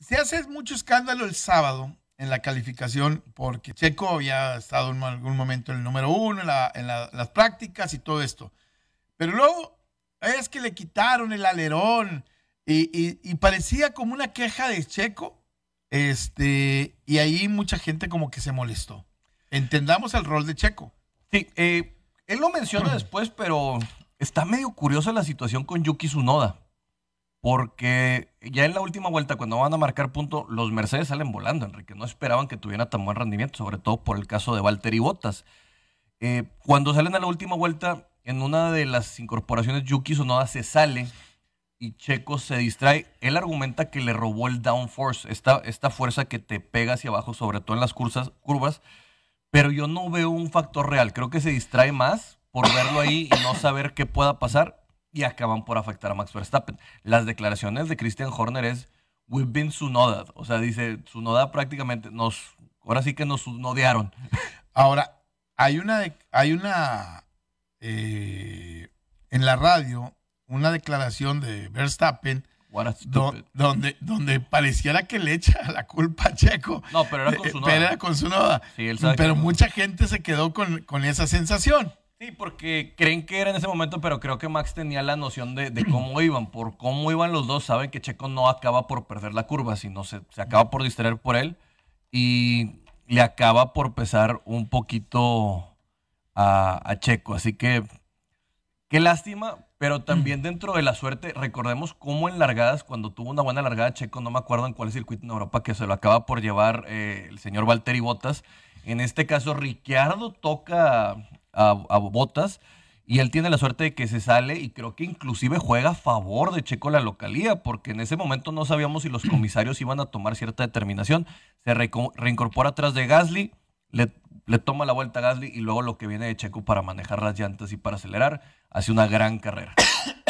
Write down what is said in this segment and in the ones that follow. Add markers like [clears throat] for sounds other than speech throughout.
se hace mucho escándalo el sábado en la calificación porque Checo había estado en algún momento en el número uno, en, las prácticas y todo esto. Pero luego es que le quitaron el alerón y, parecía como una queja de Checo. Este, y ahí mucha gente como que se molestó. Entendamos el rol de Checo. Sí, eh, él lo menciona [clears throat] después, pero está medio curiosa la situación con Yuki Tsunoda porque ya en la última vuelta, cuando van a marcar punto, los Mercedes salen volando, Enrique. No esperaban que tuviera tan buen rendimiento, sobre todo por el caso de Valtteri Bottas. Eh, cuando salen a la última vuelta, en una de las incorporaciones, Yuki Sonoda se sale y Checo se distrae. Él argumenta que le robó el downforce, esta, esta fuerza que te pega hacia abajo, sobre todo en las curvas. Pero yo no veo un factor real. Creo que se distrae más por verlo ahí y no saber qué pueda pasar y acaban por afectar a Max Verstappen. Las declaraciones de Christian Horner es, we've been Sunoda. O sea, dice, noda prácticamente nos, ahora sí que nos sunodearon. [laughs] Ahora, hay una, hay una, eh, en la radio, una declaración de Verstappen. donde, pareciera que le echa la culpa a Checo. No, pero era con eh, su noda. Pero, pero mucha gente se quedó con, con esa sensación. Sí, porque creen que era en ese momento, pero creo que Max tenía la noción de, cómo [clears throat] iban. Por cómo iban los dos, saben que Checo no acaba por perder la curva, sino se, acaba por distraer por él y le acaba por pesar un poquito a, Checo. Así que Qué lástima, pero también [clears throat] dentro de la suerte, recordemos cómo en largadas, cuando tuvo una buena largada Checo, no me acuerdo en cuál circuito en Europa, que se lo acaba por llevar eh, el señor Valtteri Bottas, en este caso, Ricciardo toca a, Botas y él tiene la suerte de que se sale y creo que inclusive juega a favor de Checo la localía, porque en ese momento no sabíamos si los [clears throat] comisarios iban a tomar cierta determinación. Se reincorpora atrás de Gasly, le, toma la vuelta a Gasly y luego lo que viene de Checo para manejar las llantas y para acelerar, hace una gran carrera. [coughs]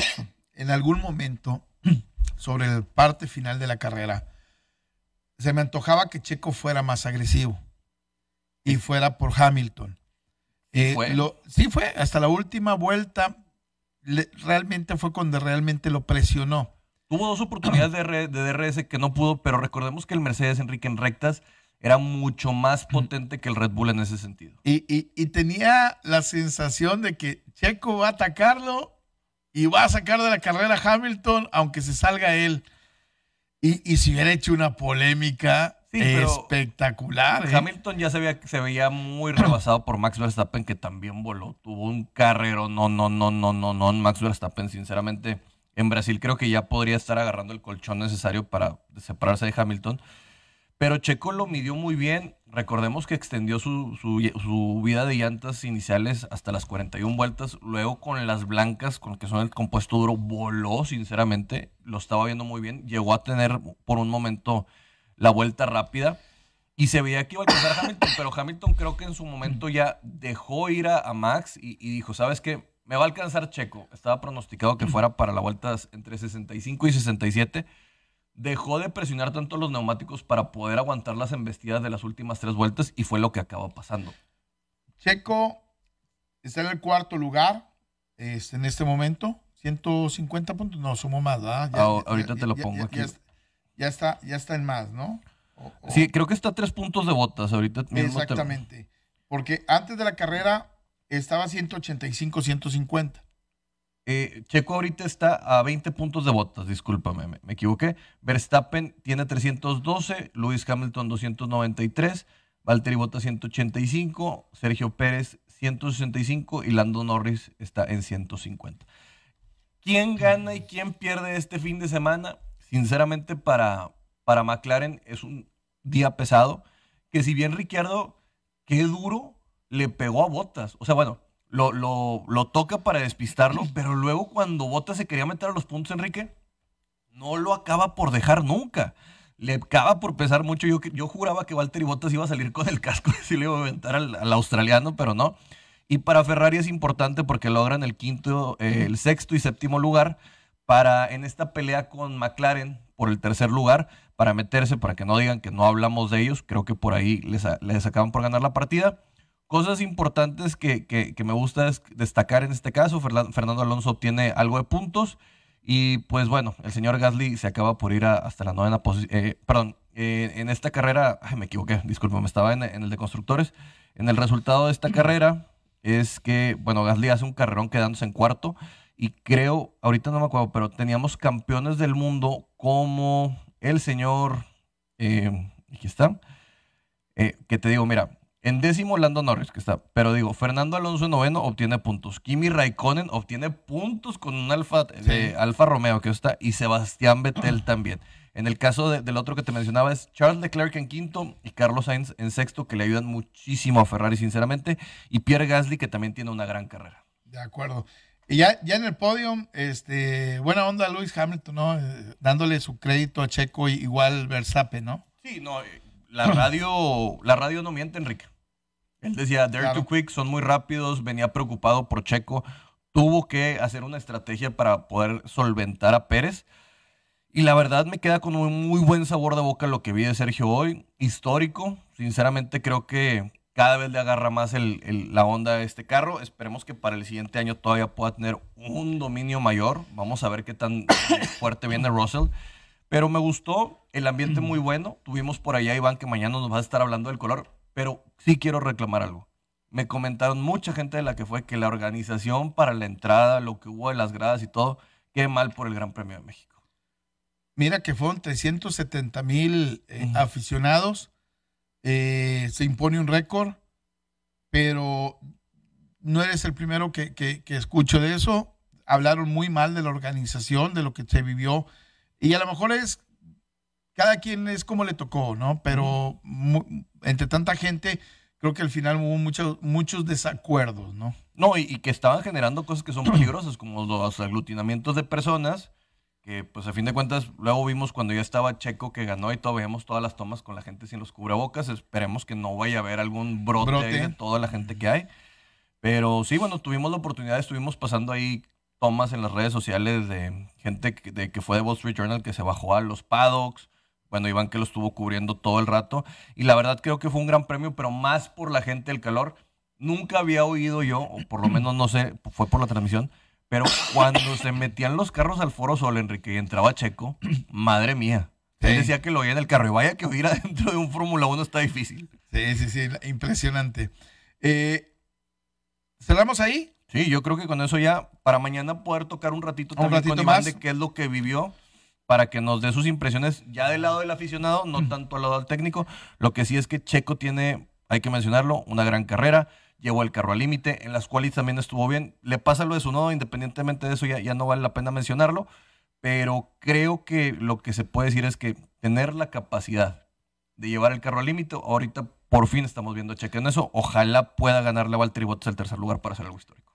En algún momento, [clears throat] sobre el parte final de la carrera, se me antojaba que Checo fuera más agresivo y fuera por Hamilton. Eh, sí fue, hasta la última vuelta realmente fue cuando realmente lo presionó. Tuvo dos oportunidades de, DRS que no pudo, pero recordemos que el Mercedes Enrique en rectas era mucho más potente que el Red Bull en ese sentido. Y, tenía la sensación de que Checo va a atacarlo y va a sacar de la carrera a Hamilton, aunque se salga él. Y, y si hubiera hecho una polémica, Espectacular. ¿eh? Hamilton ya se veía, muy rebasado por Max Verstappen, que también voló. Tuvo un carrero. No, no, no, no, no, no. Max Verstappen, sinceramente, en Brasil creo que ya podría estar agarrando el colchón necesario para separarse de Hamilton. Pero Checo lo midió muy bien. Recordemos que extendió su, vida de llantas iniciales hasta las 41 vueltas. Luego con las blancas, con que son el compuesto duro, voló, sinceramente. Lo estaba viendo muy bien. Llegó a tener por un momento la vuelta rápida. Y se veía que iba a alcanzar Hamilton, pero Hamilton creo que en su momento ya dejó ir a, Max y, dijo, ¿sabes qué? Me va a alcanzar Checo. Estaba pronosticado que fuera para la vuelta entre 65 y 67. Dejó de presionar tanto los neumáticos para poder aguantar las embestidas de las últimas tres vueltas y fue lo que acaba pasando. Checo está en el cuarto lugar es, este, en este momento. 150 puntos, no, somos más, ahorita te lo pongo aquí ya está, ya está en más, ¿no? Sí, creo que está a tres puntos de botas ahorita. Exactamente. Porque antes de la carrera estaba 185, 150. Eh, Checo ahorita está a 20 puntos de botas, discúlpame, me, equivoqué. Verstappen tiene 312, Lewis Hamilton 293, Valtteri bota 185, Sergio Pérez 165 y Lando Norris está en 150. ¿Quién gana y quién pierde este fin de semana? Sinceramente, para, para McLaren es un día pesado, que si bien Ricciardo, qué duro, le pegó a Botas. O sea, bueno, lo, toca para despistarlo, [clears throat] pero luego cuando Botas se quería meter a los puntos, Enrique, no lo acaba por dejar nunca. Le acaba por pesar mucho. Yo, yo juraba que Walter y Botas iba a salir con el casco y se le iba a aventar al, australiano, pero no. Y para Ferrari es importante porque logran el quinto, eh, el sexto y séptimo lugar para en esta pelea con McLaren por el tercer lugar, para meterse, para que no digan que no hablamos de ellos. Creo que por ahí les, les acaban por ganar la partida. Cosas importantes que, que, me gusta destacar en este caso, Fernando Alonso obtiene algo de puntos y pues bueno, el señor Gasly se acaba por ir hasta la novena posición, eh, perdón, eh, en esta carrera, me equivoqué, disculpe me estaba en, en, el de constructores, en el resultado de esta carrera es que, bueno, Gasly hace un carrerón quedándose en cuarto, y creo, ahorita no me acuerdo, pero teníamos campeones del mundo como el señor, eh, aquí está, eh, que te digo, mira, en décimo Lando Norris, que está, pero digo, Fernando Alonso en noveno obtiene puntos, Kimi Raikkonen obtiene puntos con un Alfa, eh, de Alfa Romeo, que está, y Sebastián Vettel [clears throat] también. En el caso del otro que te mencionaba es Charles Leclerc en quinto y Carlos Sainz en sexto, que le ayudan muchísimo a Ferrari, sinceramente, y Pierre Gasly, que también tiene una gran carrera. De acuerdo. Y ya, ya en el podio, este, buena onda Luis Hamilton, ¿no? Eh, dándole su crédito a Checo igual Versape, ¿no? Sí, no, eh, la radio, la radio no miente, Enrique. Él decía, they're too quick, son muy rápidos, venía preocupado por Checo, tuvo que hacer una estrategia para poder solventar a Pérez. Y la verdad me queda con un muy buen sabor de boca lo que vi de Sergio hoy, histórico. Sinceramente creo que cada vez le agarra más la onda de este carro. Esperemos que para el siguiente año todavía pueda tener un dominio mayor. Vamos a ver qué tan [coughs] fuerte viene Russell. Pero me gustó, el ambiente muy bueno. Tuvimos por allá, Iván, que mañana nos va a estar hablando del color. Pero sí quiero reclamar algo. Me comentaron mucha gente de la que fue que la organización para la entrada, lo que hubo de las gradas y todo, qué mal por el Gran Premio de México. Mira que fueron 370 mil eh, aficionados eh, se impone un récord, pero no eres el primero que, que, escucho de eso. Hablaron muy mal de la organización, de lo que se vivió, y a lo mejor es cada quien es como le tocó, ¿no? Pero entre tanta gente, creo que al final hubo muchos, muchos desacuerdos, ¿no? No, y, y, que estaban generando cosas que son peligrosas, como los aglutinamientos de personas que pues a fin de cuentas luego vimos cuando ya estaba Checo que ganó y todo vemos todas las tomas con la gente sin los cubrebocas. Esperemos que no vaya a haber algún brote, de toda la gente que hay. Pero sí, bueno, tuvimos la oportunidad, estuvimos pasando ahí tomas en las redes sociales de gente de, que fue de Wall Street Journal que se bajó a los paddocks. Bueno, Iván que lo estuvo cubriendo todo el rato. Y la verdad creo que fue un gran premio, pero más por la gente, el calor. Nunca había oído yo, o por lo menos no sé, fue por la transmisión, pero cuando se metían los carros al Foro Sol, Enrique, y entraba Checo, [clears throat] madre mía. Él decía que lo oía en el carro. Y vaya que oír [laughs] adentro de un Fórmula 1 está difícil. Sí, sí, sí, impresionante. Eh, ¿Cerramos ahí? Sí, yo creo que con eso ya, para mañana poder tocar un ratito también con Iván más. de qué es lo que vivió, para que nos dé sus impresiones ya del lado del aficionado, no tanto al lado del técnico. Lo que sí es que Checo tiene, hay que mencionarlo, una gran carrera llevó el carro al límite, en las cuales también estuvo bien. Le pasa lo de su nodo, independientemente de eso ya, no vale la pena mencionarlo, pero creo que lo que se puede decir es que tener la capacidad de llevar el carro al límite, ahorita por fin estamos viendo cheque en eso, ojalá pueda ganarle a Valtteri Bottas el tercer lugar para hacer algo histórico.